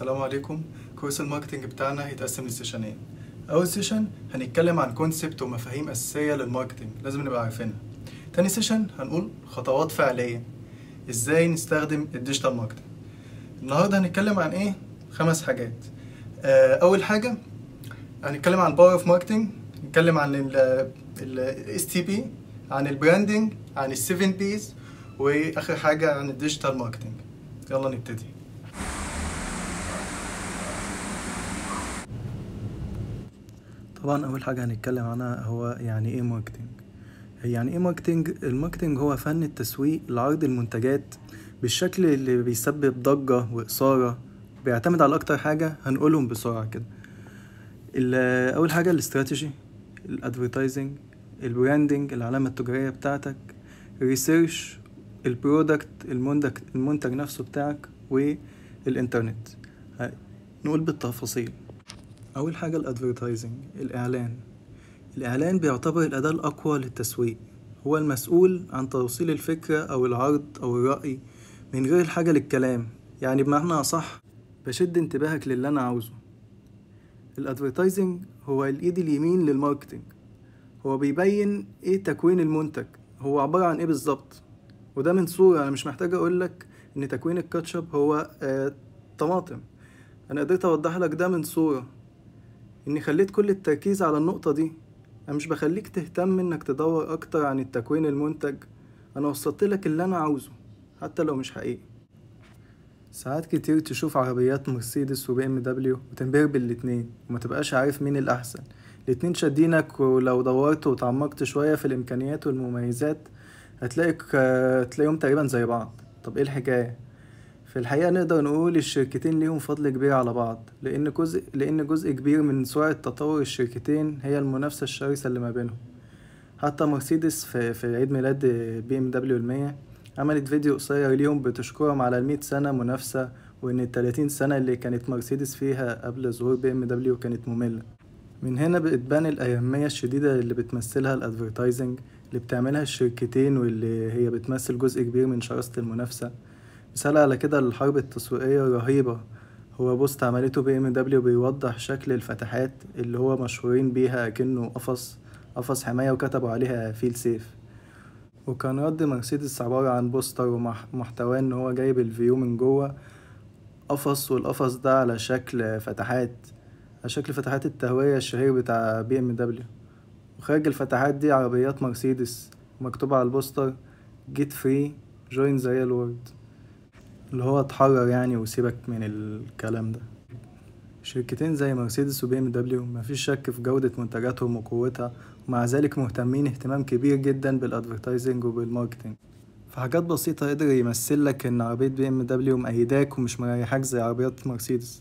السلام عليكم كورس الماركتنج بتاعنا هيتقسم لسيشنين اول سيشن هنتكلم عن كونسبت ومفاهيم اساسيه للماركتنج لازم نبقى عارفينها تاني سيشن هنقول خطوات فعليه ازاي نستخدم الديجيتال ماركتنج النهارده هنتكلم عن ايه خمس حاجات آه، اول حاجه هنتكلم عن باور اوف ماركتنج نتكلم عن الاس تي بي عن البراندنج عن السيفن بيز واخر حاجه عن الديجيتال ماركتنج يلا نبتدي طبعا اول حاجه هنتكلم عنها هو يعني ايه ماركتنج يعني ايه ماركتنج الماركتنج هو فن التسويق لعرض المنتجات بالشكل اللي بيسبب ضجه واثاره بيعتمد على اكتر حاجه هنقولهم بسرعه كده اول حاجه الاستراتيجي الادفرتايزنج البراندنج العلامه التجاريه بتاعتك الريسيرش البرودكت المنتج المنتج نفسه بتاعك والانترنت نقول بالتفاصيل أول حاجة الادفرتايزنج الإعلان الإعلان بيعتبر الأداة الأقوى للتسويق هو المسؤول عن توصيل الفكرة أو العرض أو الرأي من غير الحاجة للكلام يعني بمعنى أصح بشد انتباهك للي أنا عاوزه الادفرتايزنج هو الإيد اليمين للماركتينج هو بيبين إيه تكوين المنتج هو عبارة عن إيه بالظبط وده من صورة أنا مش محتاج أقولك إن تكوين الكاتشب هو آه طماطم أنا قدرت أوضح لك ده من صورة اني خليت كل التركيز على النقطة دي انا مش بخليك تهتم انك تدور اكتر عن التكوين المنتج انا وصلت لك اللي انا عاوزه حتى لو مش حقيقي ساعات كتير تشوف عربيات مرسيدس وبي ام دبليو وتنبهر بالاتنين وما تبقاش عارف مين الاحسن الاتنين شادينك ولو دورت وتعمقت شوية في الامكانيات والمميزات هتلاقيك تلاقيهم تقريبا زي بعض طب ايه الحكاية في الحقيقة نقدر نقول الشركتين ليهم فضل كبير على بعض لأن جزء لأن جزء كبير من سرعة تطور الشركتين هي المنافسة الشرسة اللي ما بينهم حتى مرسيدس في, في عيد ميلاد بي ام دبليو المية عملت فيديو قصير ليهم بتشكرهم على المية سنة منافسة وإن التلاتين سنة اللي كانت مرسيدس فيها قبل ظهور بي ام دبليو كانت مملة من هنا بتبان الأهمية الشديدة اللي بتمثلها الأدفرتايزنج اللي بتعملها الشركتين واللي هي بتمثل جزء كبير من شراسة المنافسة مثال على كده الحرب التسويقية رهيبة هو بوست عملته بي ام دبليو بيوضح شكل الفتحات اللي هو مشهورين بيها كأنه قفص قفص حماية وكتبوا عليها فيل سيف وكان رد مرسيدس عبارة عن بوستر ومحتواه ان هو جايب الفيو من جوه قفص والقفص ده على شكل فتحات على شكل فتحات التهوية الشهير بتاع بي ام دبليو وخارج الفتحات دي عربيات مرسيدس مكتوب على البوستر جيت فري جوين ذا real world اللي هو اتحرر يعني وسيبك من الكلام ده شركتين زي مرسيدس وبي ام دبليو مفيش شك في جودة منتجاتهم وقوتها ومع ذلك مهتمين اهتمام كبير جدا بالادفرتايزنج وبالماركتينج في حاجات بسيطة قدر يمثل لك ان عربية بي ام دبليو مأيداك ومش مريحاك زي عربيات مرسيدس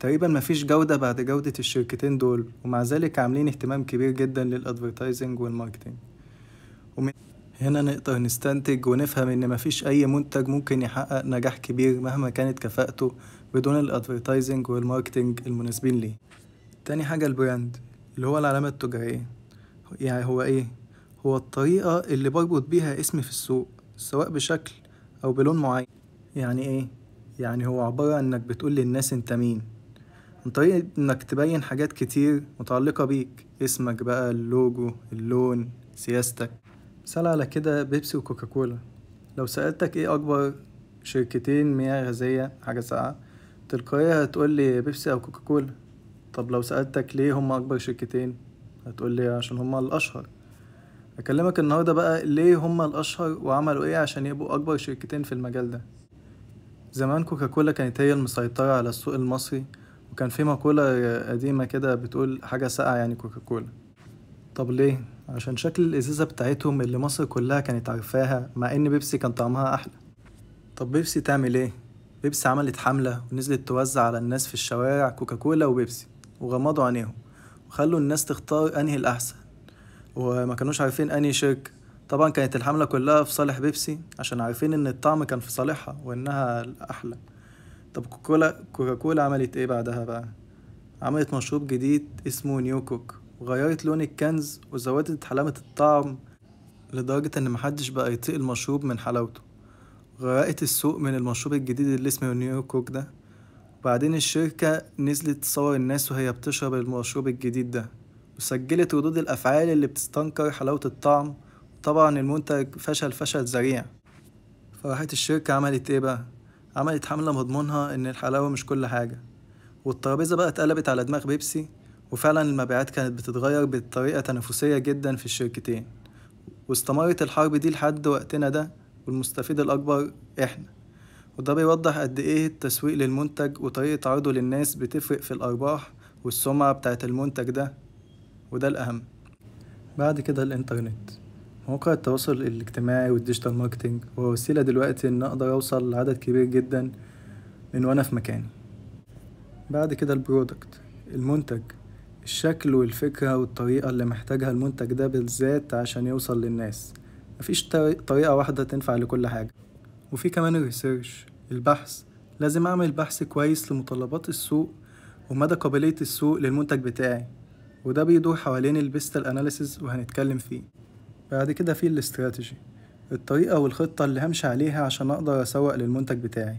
تقريبا مفيش جودة بعد جودة الشركتين دول ومع ذلك عاملين اهتمام كبير جدا للادفرتايزنج والماركتينج ومن هنا نقدر نستنتج ونفهم إن مفيش أي منتج ممكن يحقق نجاح كبير مهما كانت كفاءته بدون الأدفرتايزنج والماركتينج المناسبين ليه تاني حاجة البراند اللي هو العلامة التجارية يعني هو إيه؟ هو الطريقة اللي بربط بيها اسمي في السوق سواء بشكل أو بلون معين يعني إيه؟ يعني هو عبارة عن إنك بتقول للناس أنت مين عن طريق إنك تبين حاجات كتير متعلقة بيك اسمك بقى اللوجو اللون سياستك سأل على كده بيبسي وكوكاكولا لو سألتك ايه أكبر شركتين مياه غازية حاجة ساقعة تلقائيا هتقول لي بيبسي أو كوكاكولا طب لو سألتك ليه هما أكبر شركتين هتقول لي عشان هما الأشهر أكلمك النهاردة بقى ليه هما الأشهر وعملوا إيه عشان يبقوا أكبر شركتين في المجال ده زمان كوكاكولا كانت هي المسيطرة على السوق المصري وكان في مقولة قديمة كده بتقول حاجة ساقعة يعني كوكاكولا طب ليه؟ عشان شكل الإزازة بتاعتهم اللي مصر كلها كانت عارفاها مع إن بيبسي كان طعمها أحلى طب بيبسي تعمل إيه؟ بيبسي عملت حملة ونزلت توزع على الناس في الشوارع كوكاكولا وبيبسي وغمضوا عينيهم وخلوا الناس تختار أنهي الأحسن وما كانوش عارفين أنهي شركة طبعا كانت الحملة كلها في صالح بيبسي عشان عارفين إن الطعم كان في صالحها وإنها الأحلى طب كوكولا كوكاكولا عملت إيه بعدها بقى؟ عملت مشروب جديد اسمه نيو كوك وغيرت لون الكنز وزودت حلاوة الطعم لدرجة إن محدش بقى يطيق المشروب من حلاوته غرقت السوق من المشروب الجديد اللي اسمه نيو كوك ده وبعدين الشركة نزلت تصور الناس وهي بتشرب المشروب الجديد ده وسجلت ردود الأفعال اللي بتستنكر حلاوة الطعم طبعا المنتج فشل فشل ذريع فراحت الشركة عملت ايه بقى؟ عملت حملة مضمونها إن الحلاوة مش كل حاجة والترابيزة بقى اتقلبت على دماغ بيبسي وفعلا المبيعات كانت بتتغير بطريقة تنافسية جدا في الشركتين واستمرت الحرب دي لحد وقتنا ده والمستفيد الأكبر إحنا وده بيوضح قد إيه التسويق للمنتج وطريقة عرضه للناس بتفرق في الأرباح والسمعة بتاعة المنتج ده وده الأهم بعد كده الإنترنت مواقع التواصل الاجتماعي والديجيتال ماركتينج هو وسيلة دلوقتي إن أقدر أوصل لعدد كبير جدا من وأنا في مكاني بعد كده البرودكت المنتج الشكل والفكرة والطريقة اللي محتاجها المنتج ده بالذات عشان يوصل للناس مفيش طريقة واحدة تنفع لكل حاجة وفي كمان الريسيرش البحث لازم أعمل بحث كويس لمتطلبات السوق ومدى قابلية السوق للمنتج بتاعي وده بيدور حوالين البيستال اناليسيز وهنتكلم فيه بعد كده في الاستراتيجي الطريقة والخطة اللي همشي عليها عشان أقدر أسوق للمنتج بتاعي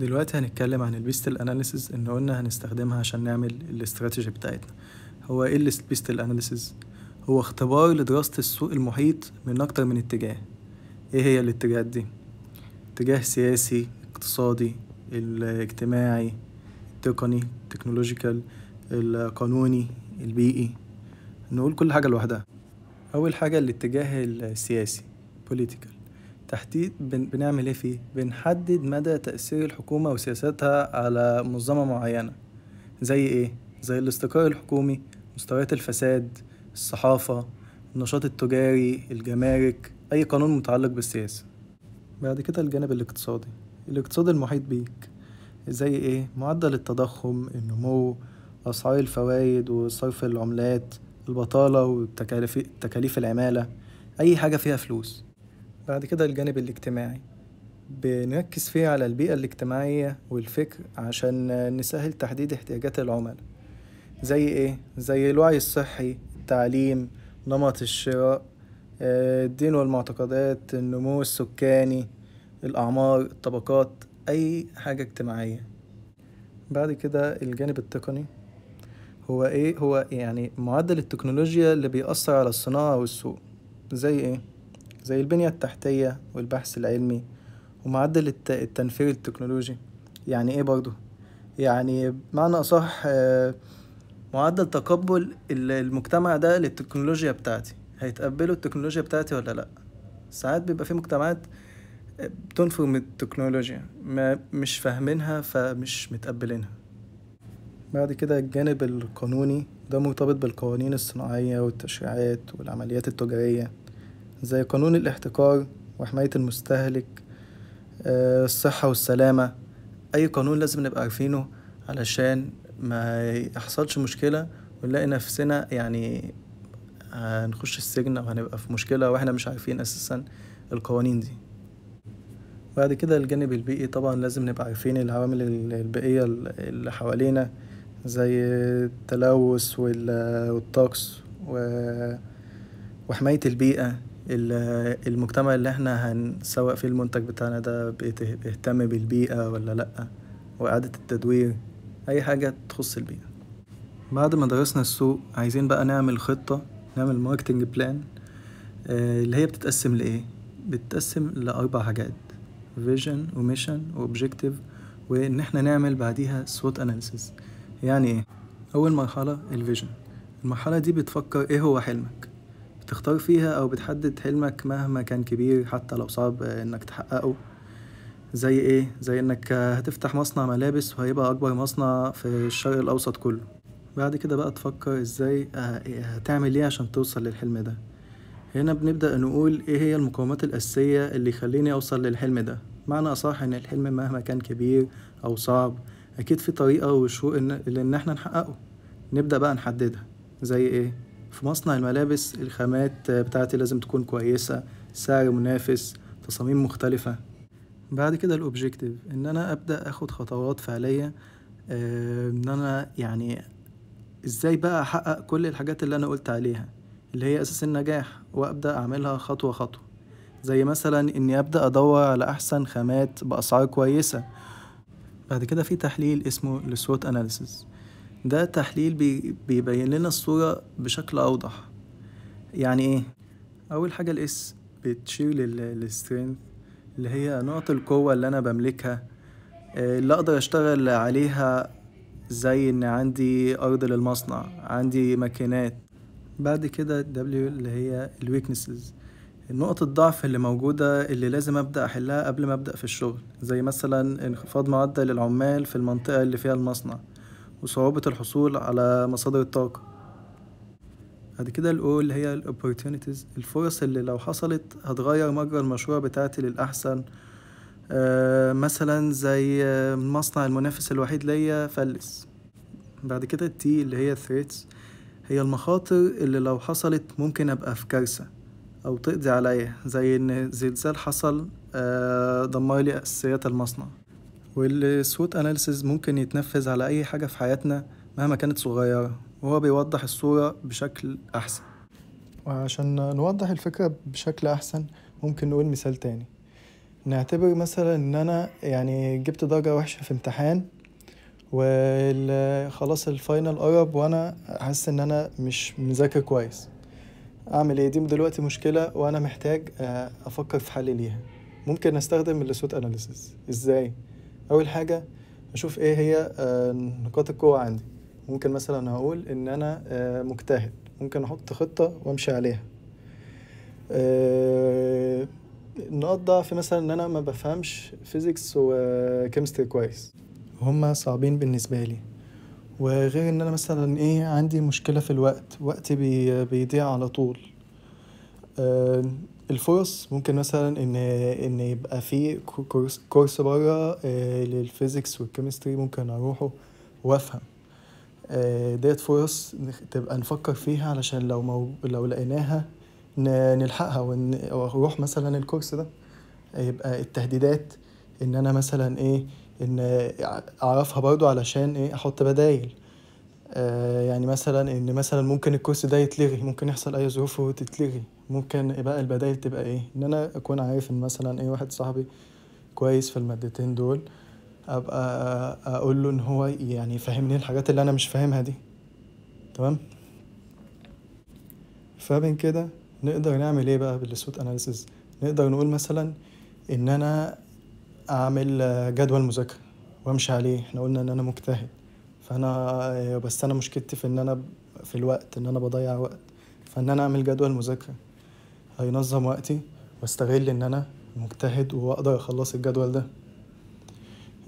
دلوقتي هنتكلم عن البيستل اناليسز ان قلنا هنستخدمها عشان نعمل الاستراتيجي بتاعتنا هو ايه البيستل اناليسز هو اختبار لدراسة السوق المحيط من اكتر من اتجاه ايه هي الاتجاهات دي اتجاه سياسي اقتصادي الاجتماعي التقني التكنولوجيكال القانوني البيئي نقول كل حاجة لوحدها أول حاجة الاتجاه السياسي political تحديد بن بنعمل ايه فيه بنحدد مدى تأثير الحكومة وسياساتها على منظمة معينة زي ايه زي الاستقرار الحكومي مستويات الفساد الصحافة النشاط التجاري الجمارك أي قانون متعلق بالسياسة بعد كده الجانب الاقتصادي الاقتصاد المحيط بيك زي ايه معدل التضخم النمو أسعار الفوائد وصرف العملات البطالة وتكاليف العمالة أي حاجة فيها فلوس بعد كده الجانب الاجتماعي بنركز فيه على البيئة الاجتماعية والفكر عشان نسهل تحديد احتياجات العملاء زي ايه؟ زي الوعي الصحي التعليم نمط الشراء آه، الدين والمعتقدات النمو السكاني الأعمار الطبقات أي حاجة اجتماعية بعد كده الجانب التقني هو ايه هو يعني معدل التكنولوجيا اللي بيأثر على الصناعة والسوق زي ايه زي البنية التحتية والبحث العلمي ومعدل التنفير التكنولوجي يعني ايه برضه يعني بمعنى اصح آه، معدل تقبل المجتمع ده للتكنولوجيا بتاعتي هيتقبلوا التكنولوجيا بتاعتي ولا لا ساعات بيبقى في مجتمعات آه، بتنفر من التكنولوجيا ما مش فاهمينها فمش متقبلينها بعد كده الجانب القانوني ده مرتبط بالقوانين الصناعية والتشريعات والعمليات التجارية زي قانون الاحتكار وحماية المستهلك آه، الصحة والسلامة أي قانون لازم نبقى عارفينه علشان ما يحصلش مشكلة ونلاقي نفسنا يعني آه، هنخش السجن أو هنبقى في مشكلة وإحنا مش عارفين أساسا القوانين دي بعد كده الجانب البيئي طبعا لازم نبقى عارفين العوامل البيئية اللي حوالينا زي التلوث والطقس وحماية البيئة المجتمع اللي احنا هنسوق فيه المنتج بتاعنا ده بيهتم بالبيئة ولا لأ وإعادة التدوير أي حاجة تخص البيئة بعد ما درسنا السوق عايزين بقى نعمل خطة نعمل ماركتنج آه، بلان اللي هي بتتقسم لإيه؟ بتتقسم لأربع حاجات فيجن وميشن وأوبجيكتيف وإن احنا نعمل بعديها سوت أناليسيز يعني إيه؟ أول مرحلة الفيجن المرحلة دي بتفكر إيه هو حلمك تختار فيها أو بتحدد حلمك مهما كان كبير حتى لو صعب إنك تحققه زي إيه؟ زي إنك هتفتح مصنع ملابس وهيبقى أكبر مصنع في الشرق الأوسط كله بعد كده بقى تفكر إزاي آه، إيه، هتعمل إيه عشان توصل للحلم ده هنا بنبدأ نقول إيه هي المقومات الأساسية اللي يخليني أوصل للحلم ده معنى أصح إن الحلم مهما كان كبير أو صعب أكيد في طريقة وشروط إن, إن إحنا نحققه نبدأ بقى نحددها زي إيه؟ في مصنع الملابس الخامات بتاعتي لازم تكون كويسة سعر منافس تصاميم مختلفة بعد كده الأوبجيكتيف إن أنا أبدأ أخد خطوات فعلية آه، إن أنا يعني إزاي بقى أحقق كل الحاجات اللي أنا قلت عليها اللي هي أساس النجاح وأبدأ أعملها خطوة خطوة زي مثلا إني أبدأ أدور على أحسن خامات بأسعار كويسة بعد كده في تحليل اسمه السوت أناليسيس ده تحليل بيبين لنا الصورة بشكل أوضح يعني إيه؟ أول حاجة الإس بتشير للسترينث اللي هي نقط القوة اللي أنا بملكها آه، اللي أقدر أشتغل عليها زي إن عندي أرض للمصنع عندي ماكينات بعد كده W اللي هي الويكنسز النقط الضعف اللي موجودة اللي لازم أبدأ أحلها قبل ما أبدأ في الشغل زي مثلا انخفاض معدل العمال في المنطقة اللي فيها المصنع وصعوبة الحصول على مصادر الطاقة بعد كده الأو اللي هي الـ opportunities الفرص اللي لو حصلت هتغير مجرى المشروع بتاعتي للأحسن آه مثلا زي مصنع المنافس الوحيد ليا فلس بعد كده التي اللي هي threats هي المخاطر اللي لو حصلت ممكن أبقى في كارثة أو تقضي عليا زي إن زلزال حصل آه دمر لي أساسيات المصنع والصوت اناليسز ممكن يتنفذ على اي حاجه في حياتنا مهما كانت صغيره وهو بيوضح الصوره بشكل احسن وعشان نوضح الفكره بشكل احسن ممكن نقول مثال تاني نعتبر مثلا ان انا يعني جبت درجه وحشه في امتحان وخلاص الفاينل قرب وانا حاسس ان انا مش مذاكر كويس اعمل ايه دي دلوقتي مشكله وانا محتاج آه، افكر في حل ليها ممكن استخدم الصوت اناليسيس ازاي اول حاجه اشوف ايه هي آه، نقاط القوه عندي ممكن مثلا اقول ان انا آه، مجتهد ممكن احط خطه وامشي عليها آه، نقاط ضعف مثلا ان انا ما بفهمش فيزيكس وكيمستري كويس هما صعبين بالنسبه لي وغير ان انا مثلا ايه عندي مشكله في الوقت وقتي بيضيع على طول الفرص ممكن مثلا ان ان يبقى في كورس كورس بره للفيزيكس والكيمستري ممكن اروحه وافهم آه، ديت فرص تبقى نفكر فيها علشان لو مو... لو لقيناها نلحقها واروح مثلا الكورس ده يبقى التهديدات ان انا مثلا ايه ان اعرفها برضو علشان ايه احط بدايل آه، يعني مثلا ان مثلا ممكن الكورس ده يتلغي ممكن يحصل اي ظروف وتتلغي ممكن بقى البدائل تبقى ايه ان انا اكون عارف ان مثلا اي واحد صاحبي كويس في المادتين دول ابقى اقول له ان هو يعني يفهمني الحاجات اللي انا مش فاهمها دي تمام فمن كده نقدر نعمل ايه بقى بالسوت اناليسز نقدر نقول مثلا ان انا اعمل جدول مذاكره وامشي عليه احنا قلنا ان انا مجتهد فانا آه، بس انا مشكلتي في ان انا في الوقت ان انا بضيع وقت فان انا اعمل جدول مذاكره هينظم وقتي واستغل ان انا مجتهد واقدر اخلص الجدول ده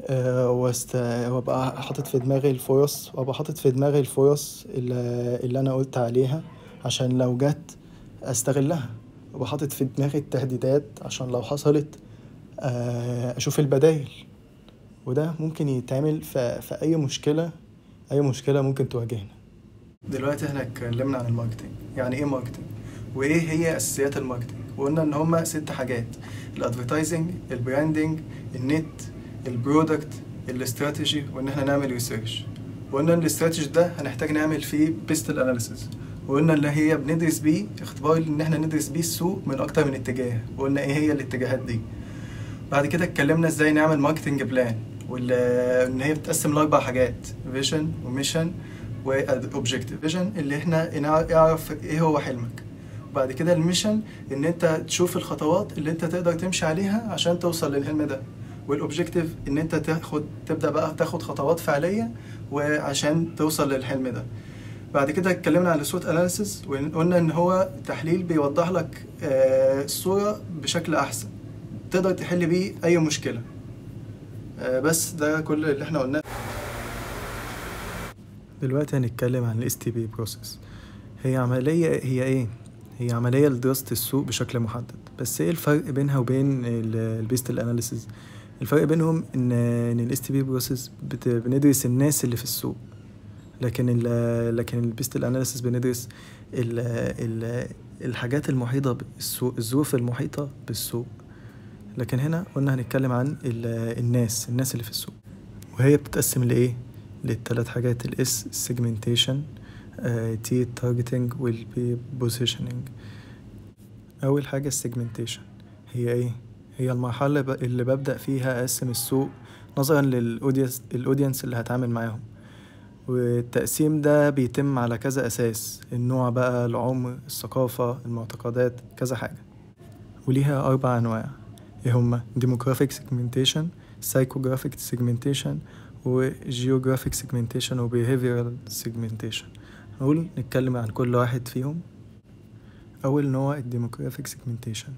آه، وست... وابقى حاطط في دماغي الفرص وابقى حاطط في دماغي الفرص اللي, اللي انا قلت عليها عشان لو جت استغلها وابقى حاطط في دماغي التهديدات عشان لو حصلت آه، اشوف البدايل وده ممكن يتعمل في, في اي مشكله اي مشكله ممكن تواجهنا دلوقتي احنا اتكلمنا عن الماركتنج يعني ايه ماركتنج وايه هي اساسيات الماركتنج وقلنا ان هما ست حاجات الادفرتايزنج البراندنج النت البرودكت الاستراتيجي وان احنا نعمل ريسيرش وقلنا ان الاستراتيجي ده هنحتاج نعمل فيه بيست اناليسيس وقلنا اللي هي بندرس بيه اختبار ان احنا ندرس بيه السوق من اكتر من اتجاه وقلنا ايه هي الاتجاهات دي بعد كده اتكلمنا ازاي نعمل ماركتنج بلان وان هي بتقسم لاربع حاجات فيجن وميشن واوبجيكتيف فيجن اللي احنا اعرف ايه هو حلمك وبعد كده الميشن ان انت تشوف الخطوات اللي انت تقدر تمشي عليها عشان توصل للحلم ده والاوبجيكتيف ان انت تاخد تبدا بقى تاخد خطوات فعليه وعشان توصل للحلم ده بعد كده اتكلمنا عن الصوت اناليسيس وقلنا ان هو تحليل بيوضح لك آه، الصوره بشكل احسن تقدر تحل بيه اي مشكله آه، بس ده كل اللي احنا قلناه دلوقتي هنتكلم عن الاس تي بي بروسيس هي عملية هي ايه؟ هي عملية لدراسة السوق بشكل محدد بس ايه الفرق بينها وبين البيست الاناليسيز؟ الفرق بينهم ان ان الاس تي بي بروسيس بندرس الناس اللي في السوق لكن الـ لكن البيست الاناليسيس بندرس الـ الـ الحاجات المحيطة بالسوق الظروف المحيطة بالسوق لكن هنا قلنا هنتكلم عن الناس الناس اللي في السوق وهي بتتقسم لإيه؟ للتلات حاجات الاس سيجمنتيشن تي التارجتنج والبي بوزيشننج أول حاجة السيجمنتيشن هي إيه؟ هي المرحلة اللي ببدأ فيها أقسم السوق نظرا للأودينس الأودينس اللي هتعامل معاهم والتقسيم ده بيتم على كذا أساس النوع بقى العمر الثقافة المعتقدات كذا حاجة وليها أربع أنواع ايه هما ديموغرافيك سيجمنتيشن سايكوغرافيك سيجمنتيشن وجيوغرافيك سيجمنتيشن وبيهيفيرال سيجمنتيشن هنقول نتكلم عن كل واحد فيهم اول نوع الديموغرافيك سيجمنتيشن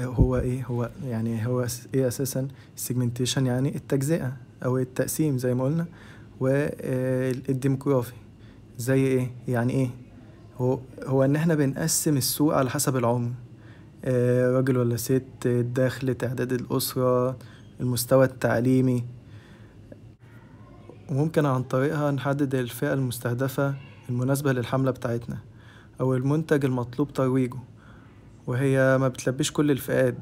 هو ايه هو يعني هو ايه اساسا السيجمنتيشن يعني التجزئه او التقسيم زي ما قلنا والديموغرافي زي ايه يعني ايه هو هو ان احنا بنقسم السوق على حسب العمر آه، راجل ولا ست الدخل تعداد الأسرة المستوى التعليمي وممكن عن طريقها نحدد الفئة المستهدفة المناسبة للحملة بتاعتنا أو المنتج المطلوب ترويجه وهي ما بتلبيش كل الفئات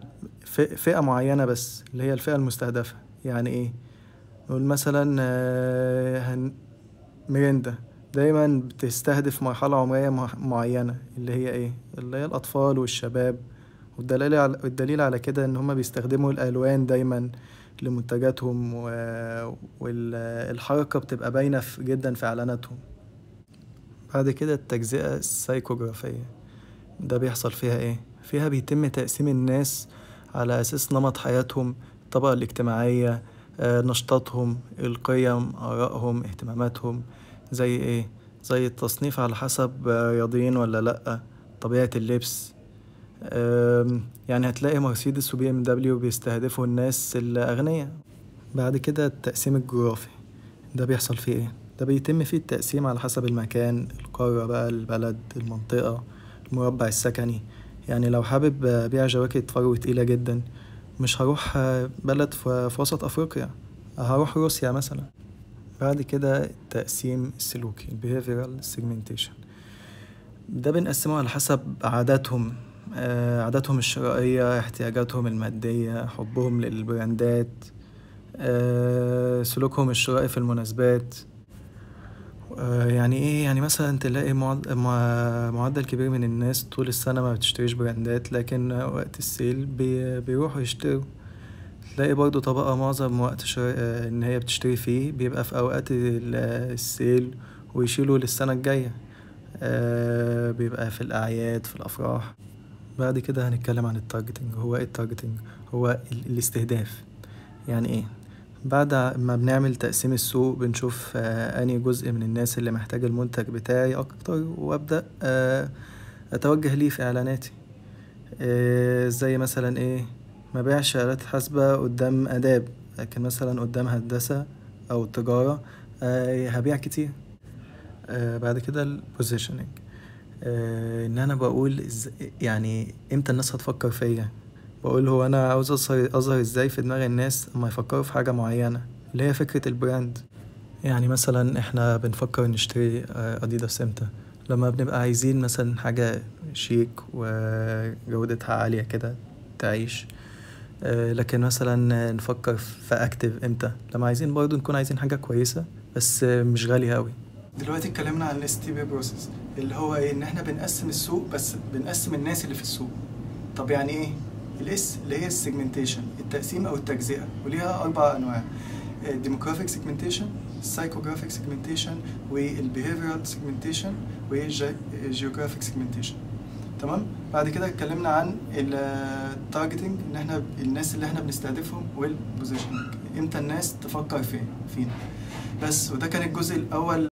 فئة معينة بس اللي هي الفئة المستهدفة يعني إيه نقول مثلا آه، هن ميريندا دايما بتستهدف مرحلة عمرية معينة اللي هي إيه اللي هي الأطفال والشباب والدليل على الدليل على كده ان هم بيستخدموا الالوان دايما لمنتجاتهم والحركه بتبقى باينه جدا في اعلاناتهم بعد كده التجزئه السايكوجرافيه ده بيحصل فيها ايه فيها بيتم تقسيم الناس على اساس نمط حياتهم الطبقه الاجتماعيه آه، نشاطاتهم القيم ارائهم اهتماماتهم زي ايه زي التصنيف على حسب رياضيين ولا لا طبيعه اللبس يعني هتلاقي مرسيدس وبي ام دبليو بيستهدفوا الناس الأغنياء بعد كده التقسيم الجغرافي ده بيحصل فيه ايه؟ ده بيتم فيه التقسيم على حسب المكان القارة بقى البلد المنطقة المربع السكني يعني لو حابب أبيع جواكت فرو تقيلة جدا مش هروح بلد في وسط أفريقيا هروح روسيا مثلا بعد كده التقسيم السلوكي Behavioral Segmentation ده بنقسمه على حسب عاداتهم آه، عاداتهم الشرائية احتياجاتهم المادية حبهم للبراندات آه، سلوكهم الشرائي في المناسبات آه، يعني ايه يعني مثلا تلاقي معدل كبير من الناس طول السنة ما بتشتريش براندات لكن وقت السيل بيروحوا يشتروا تلاقي برضو طبقة معظم وقت ان هي بتشتري فيه بيبقى في اوقات السيل ويشيلوا للسنة الجاية بيبقى في الاعياد في الافراح بعد كده هنتكلم عن التارجتنج هو ايه التارجتنج هو الاستهداف يعني ايه بعد ما بنعمل تقسيم السوق بنشوف آه انهي جزء من الناس اللي محتاج المنتج بتاعي اكتر وابدا آه اتوجه ليه في اعلاناتي آه زي مثلا ايه ما بيعش آلات حاسبة قدام آداب لكن مثلا قدام هندسة أو تجارة آه هبيع كتير آه بعد كده البوزيشننج آه، ان انا بقول يعني امتى الناس هتفكر فيا بقول هو انا عاوز اظهر ازاي في دماغ الناس اما يفكروا في حاجه معينه اللي هي فكره البراند يعني مثلا احنا بنفكر نشتري اديداس آه، امتى لما بنبقى عايزين مثلا حاجه شيك وجودتها عاليه كده تعيش آه، لكن مثلا نفكر في اكتف امتى لما عايزين برضه نكون عايزين حاجه كويسه بس مش غاليه قوي دلوقتي اتكلمنا عن الاس تي بي بروسيس اللي هو ايه ان احنا بنقسم السوق بس بنقسم الناس اللي في السوق طب يعني ايه الاس اللي هي السيجمنتيشن التقسيم او التجزئه وليها اربع انواع الديموغرافيك سيجمنتيشن السايكوغرافيك سيجمنتيشن والبيهيفيرال سيجمنتيشن والجيوغرافيك سيجمنتيشن تمام بعد كده اتكلمنا عن التارجتنج ان احنا الناس اللي احنا بنستهدفهم والبوزيشننج امتى الناس تفكر فين فينا بس وده كان الجزء الاول